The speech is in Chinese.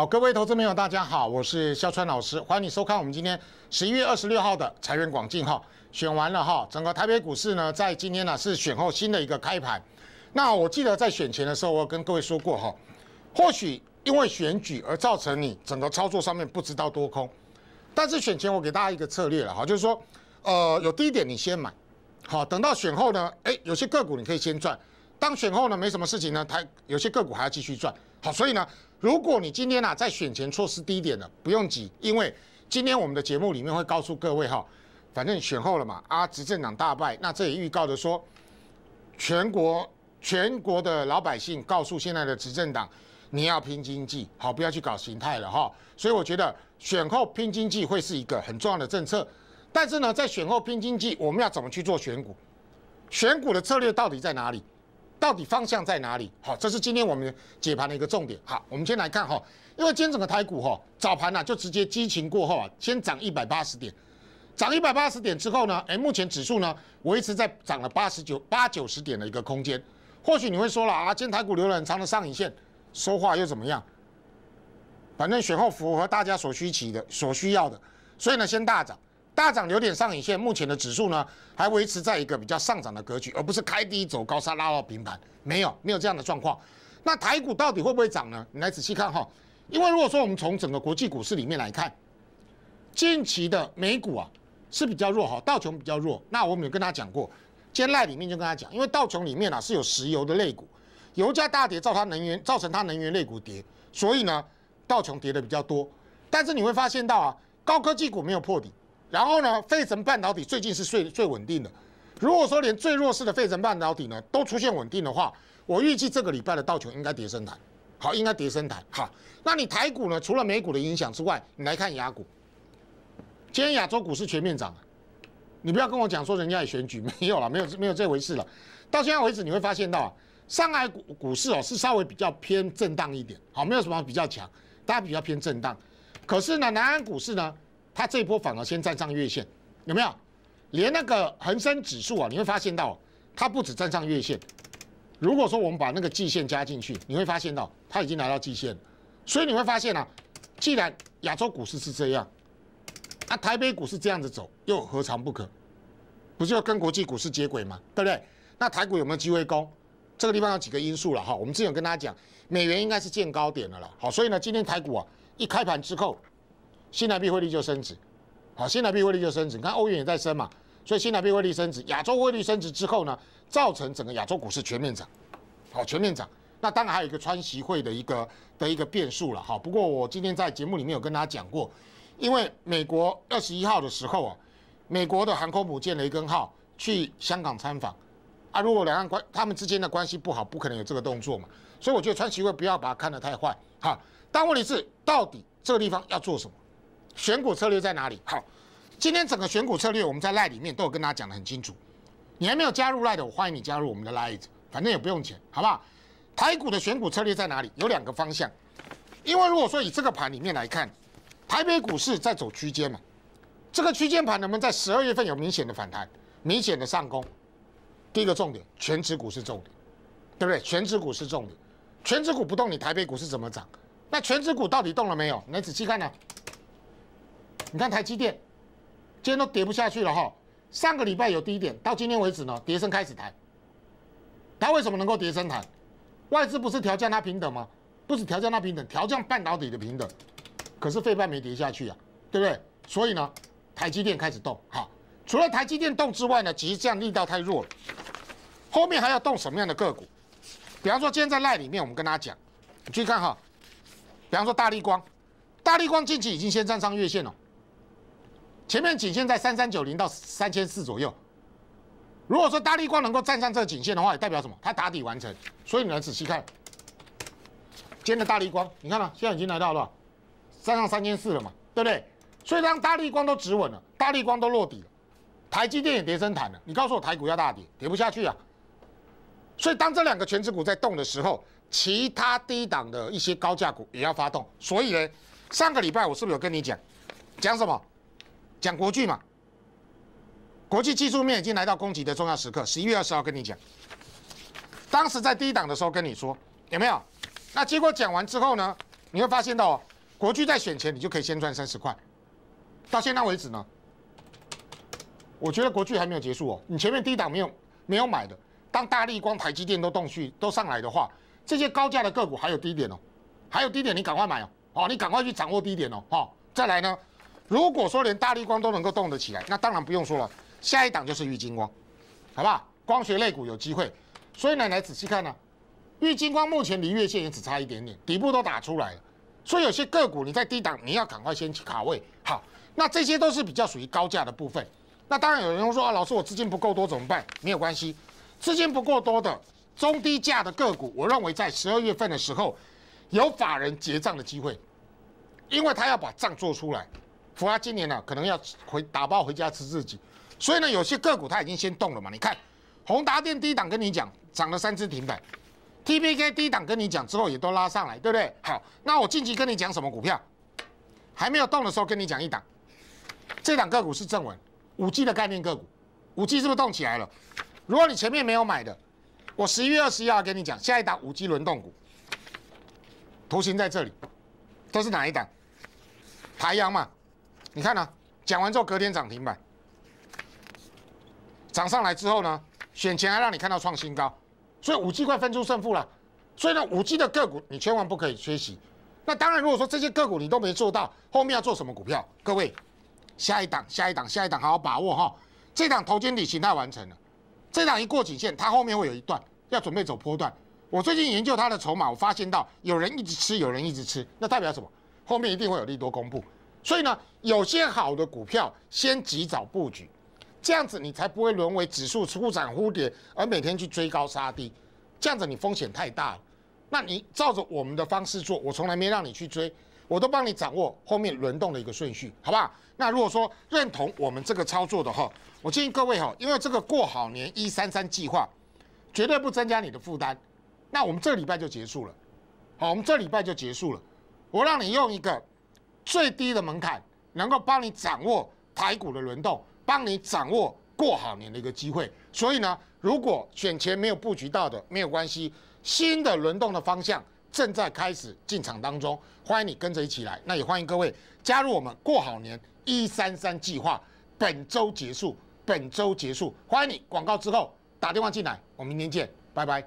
好，各位投资朋友，大家好，我是肖川老师，欢迎你收看我们今天十一月二十六号的财源广进哈。选完了哈，整个台北股市呢，在今天呢是选后新的一个开盘。那我记得在选前的时候，我跟各位说过哈，或许因为选举而造成你整个操作上面不知道多空。但是选前我给大家一个策略了哈，就是说，呃，有低点你先买，好，等到选后呢，哎，有些个股你可以先赚。当选后呢，没什么事情呢，台有些个股还要继续赚。好，所以呢，如果你今天啊在选前错失低点的，不用急，因为今天我们的节目里面会告诉各位哈，反正选后了嘛，啊，执政党大败，那这也预告的说，全国全国的老百姓告诉现在的执政党，你要拼经济，好，不要去搞形态了哈。所以我觉得选后拼经济会是一个很重要的政策，但是呢，在选后拼经济，我们要怎么去做选股？选股的策略到底在哪里？到底方向在哪里？好，这是今天我们解盘的一个重点。好，我们先来看哈，因为今天整个台股哈早盘呢就直接激情过后啊，先涨一百八十点，涨一百八十点之后呢，哎，目前指数呢维持在涨了八十九八九十点的一个空间。或许你会说了啊，今天台股留了很长的上影线，收话又怎么样？反正选后符合大家所需起的所需要的，所以呢先大涨。大涨留点上影线，目前的指数呢还维持在一个比较上涨的格局，而不是开低走高、杀拉到平盘，没有没有这样的状况。那台股到底会不会涨呢？你来仔细看哈，因为如果说我们从整个国际股市里面来看，近期的美股啊是比较弱哈，道琼比较弱。那我们有跟他讲过，兼赖里面就跟他讲，因为道琼里面啊是有石油的类股，油价大跌造它能源造成它能源类股跌，所以呢道琼跌的比较多。但是你会发现到啊，高科技股没有破底。然后呢，费城半导体最近是最最稳定的。如果说连最弱势的费城半导体呢都出现稳定的话，我预计这个礼拜的倒球应该跌升台。好，应该跌升台。好，那你台股呢？除了美股的影响之外，你来看雅股。今天亚洲股市全面涨你不要跟我讲说人家也选举没有了，没有没有这回事了。到现在为止，你会发现到啊，上海股股市哦是稍微比较偏震荡一点。好，没有什么比较强，大家比较偏震荡。可是呢，南安股市呢？它这一波反而先站上月线，有没有？连那个恒生指数啊，你会发现到它不止站上月线。如果说我们把那个季线加进去，你会发现到它已经来到季线所以你会发现啊，既然亚洲股市是这样，那台北股市这样子走又何尝不可？不就跟国际股市接轨吗？对不对？那台股有没有机会高？这个地方有几个因素了哈。我们之前有跟大家讲，美元应该是见高点的了。好，所以呢，今天台股啊一开盘之后。新台币汇率就升值，好，新台币汇率就升值。你看欧元也在升嘛，所以新台币汇率升值，亚洲汇率升值之后呢，造成整个亚洲股市全面涨，好，全面涨。那当然还有一个川崎会的一个的一个变数了，哈。不过我今天在节目里面有跟大家讲过，因为美国二十一号的时候啊，美国的航空母舰雷根号去香港参访，啊，如果两岸关他们之间的关系不好，不可能有这个动作嘛。所以我觉得川崎会不要把它看得太坏，哈。但问题是，到底这个地方要做什么？选股策略在哪里？好，今天整个选股策略我们在赖里面都有跟大家讲得很清楚。你还没有加入赖的，我欢迎你加入我们的赖。反正也不用钱，好不好？台股的选股策略在哪里？有两个方向。因为如果说以这个盘里面来看，台北股市在走区间嘛，这个区间盘能不能在十二月份有明显的反弹、明显的上攻？第一个重点，全指股是重点，对不对？全指股是重点，全指股不动，你台北股市怎么涨？那全指股到底动了没有？来仔细看呢。你看台积电，今天都跌不下去了哈。上个礼拜有低点，到今天为止呢，跌升开始谈。它为什么能够跌升台？外资不是调降它平等吗？不是调降它平等，调降半导体的平等。可是费半没跌下去啊，对不对？所以呢，台积电开始动哈。除了台积电动之外呢，其实这样力道太弱了，后面还要动什么样的个股？比方说今天在赖里面，我们跟大家讲，你去看哈。比方说大立光，大立光近期已经先站上月线了。前面颈线在三三九零到三千四左右。如果说大立光能够站上这颈线的话，也代表什么？它打底完成。所以你来仔细看，今天的大力光，你看啊，现在已经来到了站上三千四了嘛，对不对？所以当大力光都止稳了，大力光都落底了，台积电也跌升坦了。你告诉我台股要大跌，跌不下去啊！所以当这两个全指股在动的时候，其他低档的一些高价股也要发动。所以呢，上个礼拜我是不是有跟你讲？讲什么？讲国巨嘛，国际技术面已经来到攻击的重要时刻。十一月二十号跟你讲，当时在低档的时候跟你说有没有？那结果讲完之后呢，你会发现哦，国巨在选前你就可以先赚三十块。到现在为止呢，我觉得国巨还没有结束哦。你前面低档没有没有买的，当大力光、台积电都动去都上来的话，这些高价的个股还有低点哦，还有低点你赶快买哦，好，你赶快去掌握低点哦，好，再来呢。如果说连大绿光都能够动得起来，那当然不用说了，下一档就是郁金光，好不好？光学类股有机会，所以奶奶仔细看呢，郁金光目前离月线也只差一点点，底部都打出来了，所以有些个股你在低档你要赶快先卡位好，那这些都是比较属于高价的部分。那当然有人会说啊，老师我资金不够多怎么办？没有关系，资金不够多的中低价的个股，我认为在十二月份的时候有法人结账的机会，因为他要把账做出来。福华今年呢，可能要回打包回家吃自己，所以呢，有些个股它已经先动了嘛。你看，宏达电低档跟你讲涨了三只停板，TPK 低档跟你讲之后也都拉上来，对不对？好，那我近期跟你讲什么股票？还没有动的时候跟你讲一档，这档个股是正文五 G 的概念个股，五 G 是不是动起来了？如果你前面没有买的，我十一月二十一号跟你讲下一档五 G 轮动股，图形在这里，这是哪一档？台阳嘛。你看呢？讲完之后隔天涨停板，涨上来之后呢，选前还让你看到创新高，所以五 G 快分出胜负了。所以呢，五 G 的个股你千万不可以缺席。那当然，如果说这些个股你都没做到，后面要做什么股票？各位，下一档、下一档、下一档，好好把握哈。这档头肩底形态完成了，这档一过颈线，它后面会有一段要准备走波段。我最近研究它的筹码，我发现到有人一直吃，有人一直吃，那代表什么？后面一定会有利多公布。所以呢，有些好的股票先及早布局，这样子你才不会沦为指数出涨忽跌，而每天去追高杀低，这样子你风险太大了。那你照着我们的方式做，我从来没让你去追，我都帮你掌握后面轮动的一个顺序，好不好？那如果说认同我们这个操作的话，我建议各位哈，因为这个过好年一三三计划，绝对不增加你的负担。那我们这礼拜就结束了，好，我们这礼拜就结束了，我让你用一个。最低的门槛能够帮你掌握台股的轮动，帮你掌握过好年的一个机会。所以呢，如果选前没有布局到的，没有关系，新的轮动的方向正在开始进场当中，欢迎你跟着一起来。那也欢迎各位加入我们过好年一三三计划。本周结束，本周结束，欢迎你。广告之后打电话进来，我们明天见，拜拜。